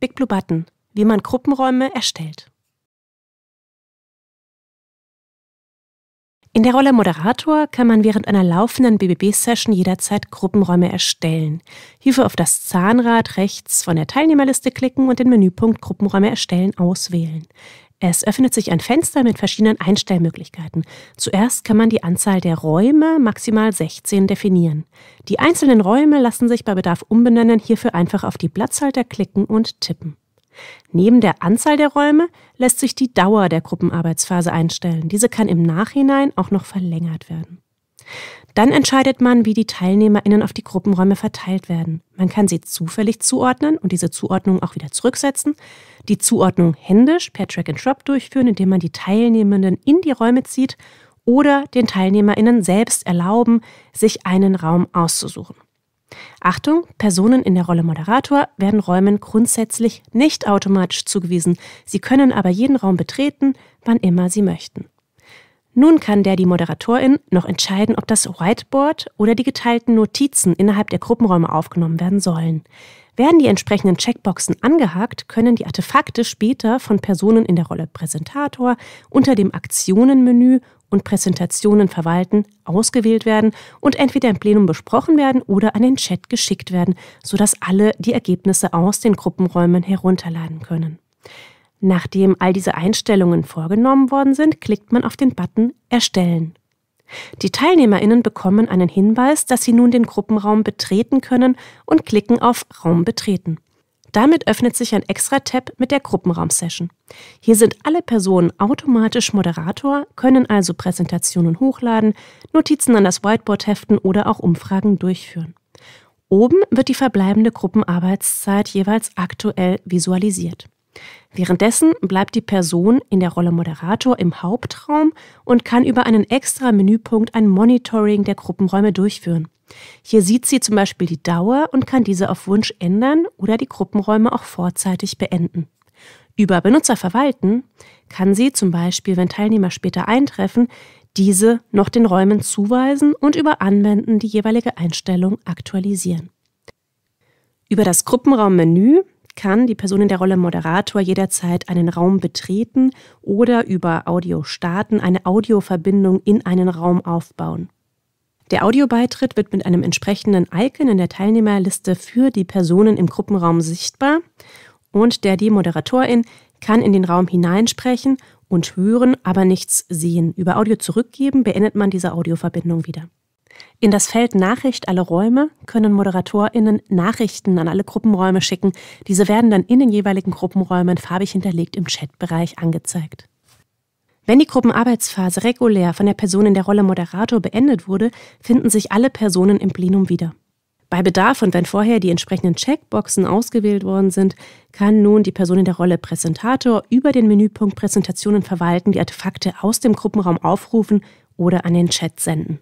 Big Blue Button, wie man Gruppenräume erstellt. In der Rolle Moderator kann man während einer laufenden BBB-Session jederzeit Gruppenräume erstellen. Hierfür auf das Zahnrad rechts von der Teilnehmerliste klicken und den Menüpunkt Gruppenräume erstellen auswählen. Es öffnet sich ein Fenster mit verschiedenen Einstellmöglichkeiten. Zuerst kann man die Anzahl der Räume, maximal 16, definieren. Die einzelnen Räume lassen sich bei Bedarf umbenennen, hierfür einfach auf die Platzhalter klicken und tippen. Neben der Anzahl der Räume lässt sich die Dauer der Gruppenarbeitsphase einstellen. Diese kann im Nachhinein auch noch verlängert werden. Dann entscheidet man, wie die TeilnehmerInnen auf die Gruppenräume verteilt werden. Man kann sie zufällig zuordnen und diese Zuordnung auch wieder zurücksetzen. Die Zuordnung händisch per Track and Drop durchführen, indem man die Teilnehmenden in die Räume zieht oder den TeilnehmerInnen selbst erlauben, sich einen Raum auszusuchen. Achtung, Personen in der Rolle Moderator werden Räumen grundsätzlich nicht automatisch zugewiesen. Sie können aber jeden Raum betreten, wann immer sie möchten. Nun kann der die Moderatorin noch entscheiden, ob das Whiteboard oder die geteilten Notizen innerhalb der Gruppenräume aufgenommen werden sollen. Werden die entsprechenden Checkboxen angehakt, können die Artefakte später von Personen in der Rolle Präsentator unter dem Aktionenmenü und Präsentationen verwalten, ausgewählt werden und entweder im Plenum besprochen werden oder an den Chat geschickt werden, sodass alle die Ergebnisse aus den Gruppenräumen herunterladen können. Nachdem all diese Einstellungen vorgenommen worden sind, klickt man auf den Button Erstellen. Die Teilnehmerinnen bekommen einen Hinweis, dass sie nun den Gruppenraum betreten können und klicken auf Raum betreten. Damit öffnet sich ein extra Tab mit der Gruppenraum-Session. Hier sind alle Personen automatisch Moderator, können also Präsentationen hochladen, Notizen an das Whiteboard heften oder auch Umfragen durchführen. Oben wird die verbleibende Gruppenarbeitszeit jeweils aktuell visualisiert. Währenddessen bleibt die Person in der Rolle Moderator im Hauptraum und kann über einen extra Menüpunkt ein Monitoring der Gruppenräume durchführen. Hier sieht sie zum Beispiel die Dauer und kann diese auf Wunsch ändern oder die Gruppenräume auch vorzeitig beenden. Über Benutzer verwalten kann sie zum Beispiel, wenn Teilnehmer später eintreffen, diese noch den Räumen zuweisen und über Anwenden die jeweilige Einstellung aktualisieren. Über das Gruppenraummenü kann die Person in der Rolle Moderator jederzeit einen Raum betreten oder über Audio starten, eine Audioverbindung in einen Raum aufbauen. Der Audiobeitritt wird mit einem entsprechenden Icon in der Teilnehmerliste für die Personen im Gruppenraum sichtbar und der die Moderatorin kann in den Raum hineinsprechen und hören, aber nichts sehen. Über Audio zurückgeben beendet man diese Audioverbindung wieder. In das Feld Nachricht alle Räume können ModeratorInnen Nachrichten an alle Gruppenräume schicken. Diese werden dann in den jeweiligen Gruppenräumen farbig hinterlegt im Chatbereich angezeigt. Wenn die Gruppenarbeitsphase regulär von der Person in der Rolle Moderator beendet wurde, finden sich alle Personen im Plenum wieder. Bei Bedarf und wenn vorher die entsprechenden Checkboxen ausgewählt worden sind, kann nun die Person in der Rolle Präsentator über den Menüpunkt Präsentationen verwalten, die Artefakte aus dem Gruppenraum aufrufen oder an den Chat senden.